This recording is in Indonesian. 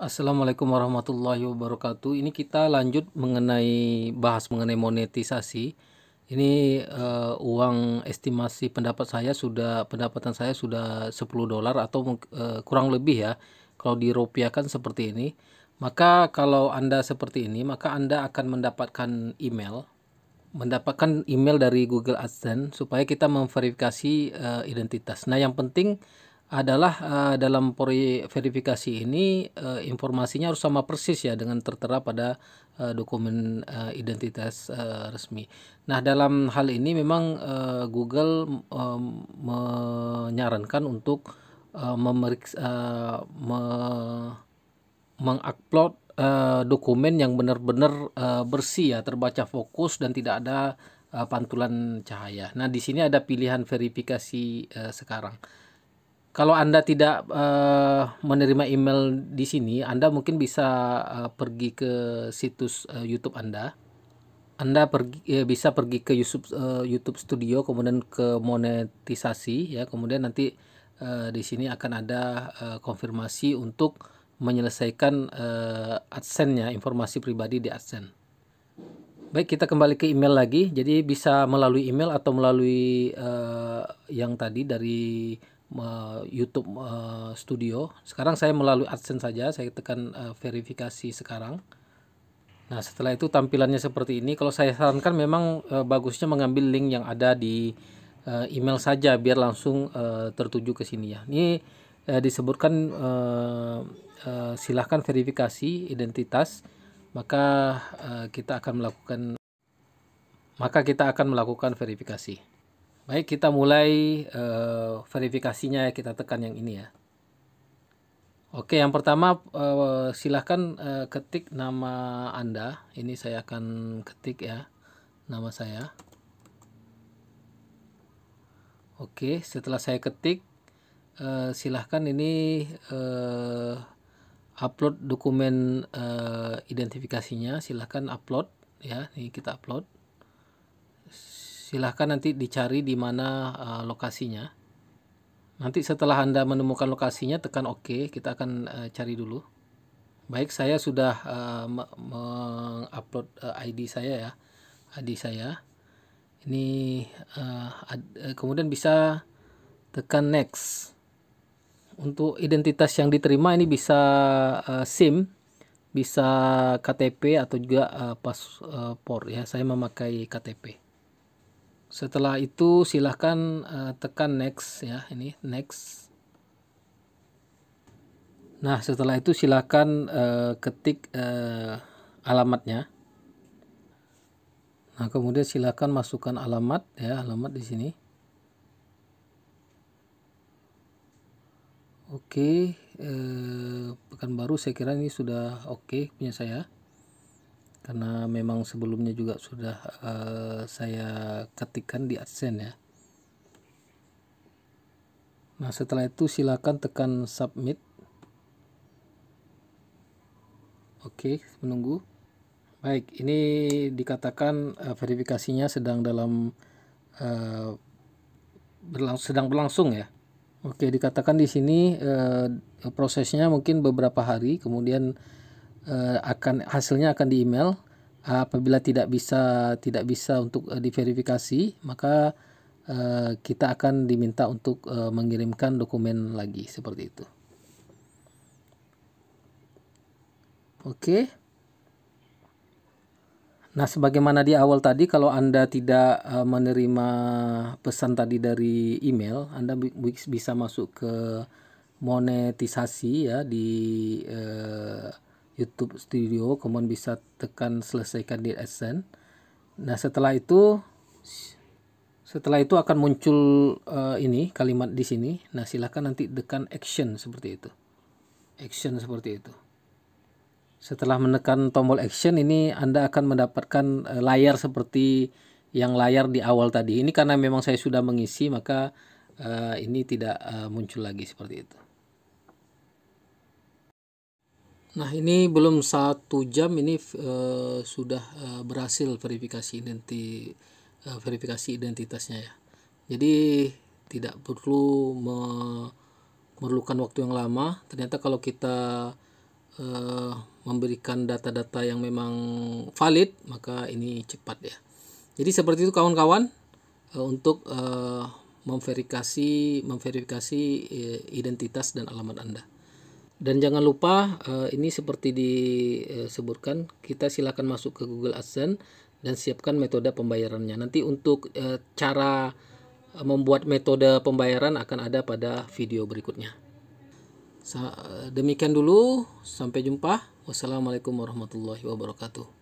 Assalamualaikum warahmatullahi wabarakatuh. Ini kita lanjut mengenai bahas mengenai monetisasi. Ini uh, uang estimasi pendapat saya sudah pendapatan saya sudah 10 dolar atau uh, kurang lebih ya. Kalau dirupiahkan seperti ini, maka kalau Anda seperti ini, maka Anda akan mendapatkan email mendapatkan email dari Google AdSense supaya kita memverifikasi uh, identitas. Nah, yang penting adalah uh, dalam verifikasi ini uh, informasinya harus sama persis ya dengan tertera pada uh, dokumen uh, identitas uh, resmi. Nah, dalam hal ini memang uh, Google um, menyarankan untuk uh, memeriksa uh, me mengupload uh, dokumen yang benar-benar uh, bersih ya, terbaca fokus dan tidak ada uh, pantulan cahaya. Nah, di sini ada pilihan verifikasi uh, sekarang kalau Anda tidak uh, menerima email di sini, Anda mungkin bisa uh, pergi ke situs uh, YouTube Anda. Anda pergi, ya, bisa pergi ke YouTube, uh, YouTube Studio, kemudian ke monetisasi, ya. Kemudian nanti uh, di sini akan ada uh, konfirmasi untuk menyelesaikan uh, AdSense-nya, informasi pribadi di AdSense. Baik, kita kembali ke email lagi. Jadi bisa melalui email atau melalui uh, yang tadi dari YouTube uh, Studio. Sekarang saya melalui AdSense saja, saya tekan uh, verifikasi sekarang. Nah, setelah itu tampilannya seperti ini. Kalau saya sarankan memang uh, bagusnya mengambil link yang ada di uh, email saja biar langsung uh, tertuju ke sini ya. Ini uh, disebutkan uh, uh, silahkan verifikasi identitas, maka uh, kita akan melakukan maka kita akan melakukan verifikasi. Baik, kita mulai uh, verifikasinya. Ya, kita tekan yang ini ya. Oke, yang pertama uh, silahkan uh, ketik nama Anda. Ini saya akan ketik ya, nama saya. Oke, setelah saya ketik, uh, silahkan ini uh, upload dokumen uh, identifikasinya. Silahkan upload ya, ini kita upload silahkan nanti dicari di mana uh, lokasinya. Nanti setelah Anda menemukan lokasinya, tekan OK. Kita akan uh, cari dulu. Baik, saya sudah uh, mengupload uh, ID saya ya, ID saya. Ini uh, ad, uh, kemudian bisa tekan next. Untuk identitas yang diterima ini bisa uh, SIM, bisa KTP atau juga uh, paspor uh, ya. Saya memakai KTP. Setelah itu silahkan uh, tekan next ya, ini next. Nah setelah itu silahkan uh, ketik uh, alamatnya. Nah kemudian silahkan masukkan alamat ya, alamat di sini. Oke, okay, uh, pekan baru saya kira ini sudah oke okay punya saya karena memang sebelumnya juga sudah uh, saya ketikkan di AdSense ya nah setelah itu silakan tekan submit oke menunggu baik ini dikatakan uh, verifikasinya sedang dalam uh, berlang sedang berlangsung ya Oke, dikatakan di sini uh, prosesnya mungkin beberapa hari, kemudian uh, akan hasilnya akan di email. Apabila tidak bisa tidak bisa untuk uh, diverifikasi, maka uh, kita akan diminta untuk uh, mengirimkan dokumen lagi seperti itu. Oke. Okay. Nah, sebagaimana di awal tadi, kalau Anda tidak menerima pesan tadi dari email, Anda bisa masuk ke monetisasi ya di uh, YouTube Studio kemudian bisa tekan selesaikan di AdSense nah setelah itu setelah itu akan muncul uh, ini kalimat di sini nah silahkan nanti tekan action seperti itu action seperti itu setelah menekan tombol action ini anda akan mendapatkan uh, layar seperti yang layar di awal tadi ini karena memang saya sudah mengisi maka uh, ini tidak uh, muncul lagi seperti itu Nah ini belum satu jam ini uh, sudah uh, berhasil verifikasi identi uh, verifikasi identitasnya ya. Jadi tidak perlu memerlukan waktu yang lama. Ternyata kalau kita uh, memberikan data-data yang memang valid maka ini cepat ya. Jadi seperti itu kawan-kawan uh, untuk uh, memverifikasi memverifikasi identitas dan alamat Anda. Dan jangan lupa eh, ini seperti disebutkan eh, kita silakan masuk ke Google AdSense dan siapkan metode pembayarannya. Nanti untuk eh, cara membuat metode pembayaran akan ada pada video berikutnya. Demikian dulu, sampai jumpa. Wassalamualaikum warahmatullahi wabarakatuh.